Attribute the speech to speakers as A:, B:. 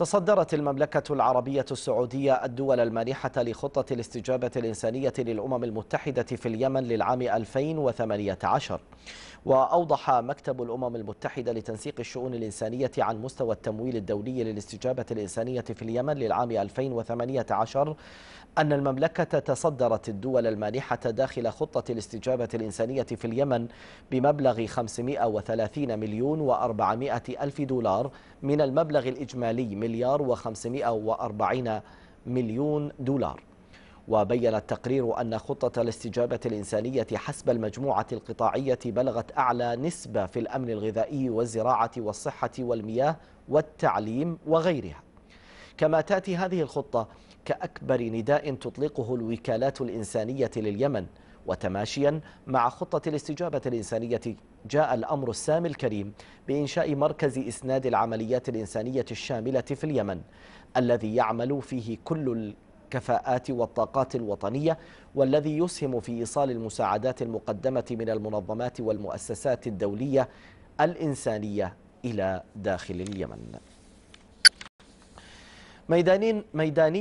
A: تصدرت المملكة العربية السعودية الدول المانحة لخطة الاستجابة الإنسانية للأمم المتحدة في اليمن للعام 2018 وأوضح مكتب الأمم المتحدة لتنسيق الشؤون الإنسانية عن مستوى التمويل الدولي للاستجابة الإنسانية في اليمن للعام 2018 أن المملكة تصدرت الدول المانحة داخل خطة الاستجابة الإنسانية في اليمن بمبلغ 530 مليون و400 ألف دولار من المبلغ الإجمالي من مليار و540 مليون دولار وبين التقرير أن خطة الاستجابة الإنسانية حسب المجموعة القطاعية بلغت أعلى نسبة في الأمن الغذائي والزراعة والصحة والمياه والتعليم وغيرها كما تأتي هذه الخطة كأكبر نداء تطلقه الوكالات الإنسانية لليمن وتماشيا مع خطة الاستجابة الإنسانية جاء الأمر السامي الكريم بإنشاء مركز إسناد العمليات الإنسانية الشاملة في اليمن الذي يعمل فيه كل الكفاءات والطاقات الوطنية والذي يسهم في إيصال المساعدات المقدمة من المنظمات والمؤسسات الدولية الإنسانية إلى داخل اليمن ميدانين ميدانيا